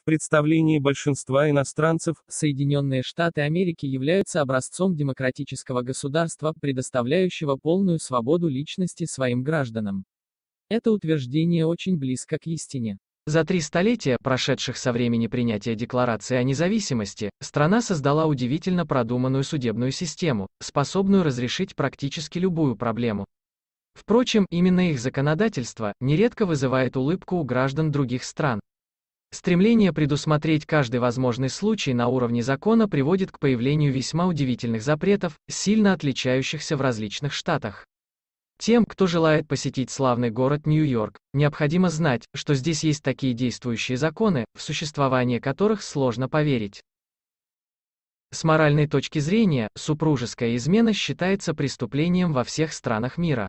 В представлении большинства иностранцев, Соединенные Штаты Америки являются образцом демократического государства, предоставляющего полную свободу личности своим гражданам. Это утверждение очень близко к истине. За три столетия, прошедших со времени принятия Декларации о независимости, страна создала удивительно продуманную судебную систему, способную разрешить практически любую проблему. Впрочем, именно их законодательство нередко вызывает улыбку у граждан других стран. Стремление предусмотреть каждый возможный случай на уровне закона приводит к появлению весьма удивительных запретов, сильно отличающихся в различных штатах. Тем, кто желает посетить славный город Нью-Йорк, необходимо знать, что здесь есть такие действующие законы, в существование которых сложно поверить. С моральной точки зрения, супружеская измена считается преступлением во всех странах мира.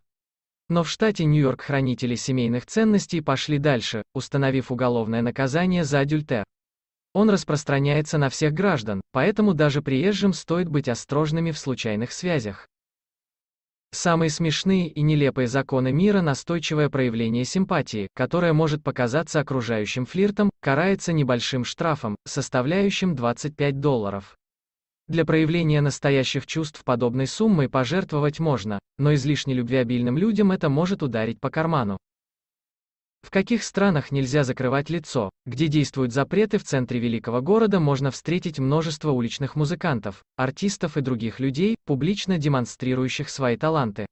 Но в штате Нью-Йорк хранители семейных ценностей пошли дальше, установив уголовное наказание за адюльтер. Он распространяется на всех граждан, поэтому даже приезжим стоит быть осторожными в случайных связях. Самые смешные и нелепые законы мира настойчивое проявление симпатии, которое может показаться окружающим флиртом, карается небольшим штрафом, составляющим 25 долларов. Для проявления настоящих чувств подобной суммой пожертвовать можно, но излишне любвеобильным людям это может ударить по карману. В каких странах нельзя закрывать лицо, где действуют запреты в центре великого города можно встретить множество уличных музыкантов, артистов и других людей, публично демонстрирующих свои таланты.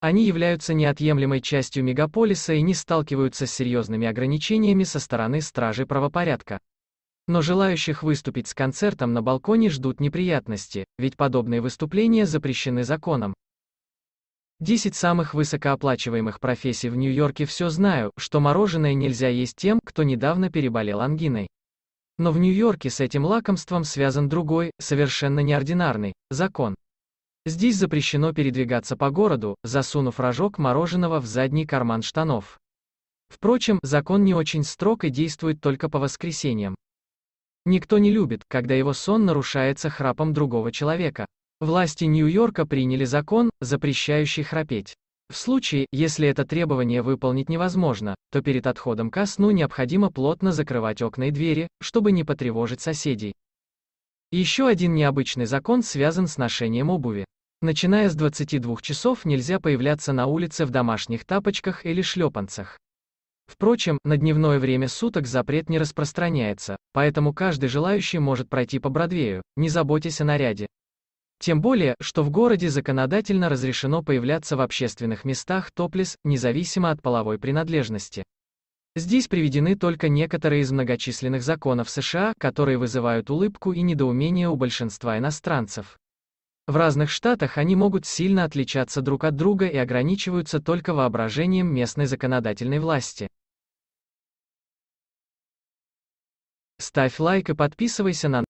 Они являются неотъемлемой частью мегаполиса и не сталкиваются с серьезными ограничениями со стороны стражей правопорядка. Но желающих выступить с концертом на балконе ждут неприятности, ведь подобные выступления запрещены законом. 10 самых высокооплачиваемых профессий в Нью-Йорке все знаю, что мороженое нельзя есть тем, кто недавно переболел ангиной. Но в Нью-Йорке с этим лакомством связан другой, совершенно неординарный, закон. Здесь запрещено передвигаться по городу, засунув рожок мороженого в задний карман штанов. Впрочем, закон не очень строг и действует только по воскресеньям. Никто не любит, когда его сон нарушается храпом другого человека. Власти Нью-Йорка приняли закон, запрещающий храпеть. В случае, если это требование выполнить невозможно, то перед отходом ко сну необходимо плотно закрывать окна и двери, чтобы не потревожить соседей. Еще один необычный закон связан с ношением обуви. Начиная с 22 часов нельзя появляться на улице в домашних тапочках или шлепанцах. Впрочем, на дневное время суток запрет не распространяется, поэтому каждый желающий может пройти по Бродвею, не заботясь о наряде. Тем более, что в городе законодательно разрешено появляться в общественных местах топлес, независимо от половой принадлежности. Здесь приведены только некоторые из многочисленных законов США, которые вызывают улыбку и недоумение у большинства иностранцев. В разных штатах они могут сильно отличаться друг от друга и ограничиваются только воображением местной законодательной власти. Ставь лайк и подписывайся на